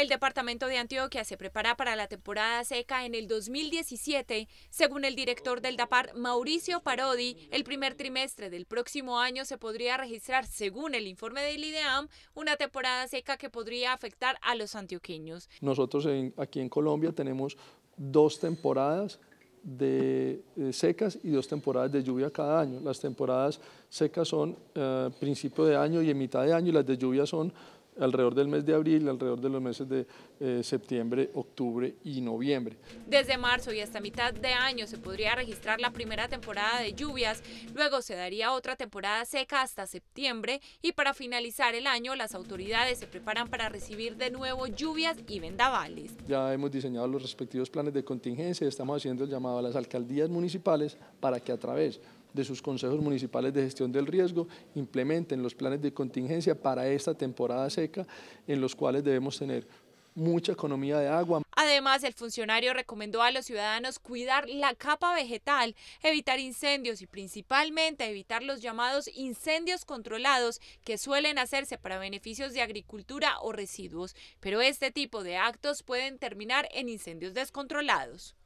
El departamento de Antioquia se prepara para la temporada seca en el 2017. Según el director del DAPAR, Mauricio Parodi, el primer trimestre del próximo año se podría registrar, según el informe del IDEAM, una temporada seca que podría afectar a los antioqueños. Nosotros aquí en Colombia tenemos dos temporadas de, secas y dos temporadas de lluvia cada año. Las temporadas secas son eh, principio de año y en mitad de año y las de lluvia son alrededor del mes de abril, alrededor de los meses de eh, septiembre, octubre y noviembre. Desde marzo y hasta mitad de año se podría registrar la primera temporada de lluvias, luego se daría otra temporada seca hasta septiembre y para finalizar el año las autoridades se preparan para recibir de nuevo lluvias y vendavales. Ya hemos diseñado los respectivos planes de contingencia estamos haciendo el llamado a las alcaldías municipales para que a través de sus consejos municipales de gestión del riesgo implementen los planes de contingencia para esta temporada seca en los cuales debemos tener mucha economía de agua. Además, el funcionario recomendó a los ciudadanos cuidar la capa vegetal, evitar incendios y principalmente evitar los llamados incendios controlados que suelen hacerse para beneficios de agricultura o residuos. Pero este tipo de actos pueden terminar en incendios descontrolados.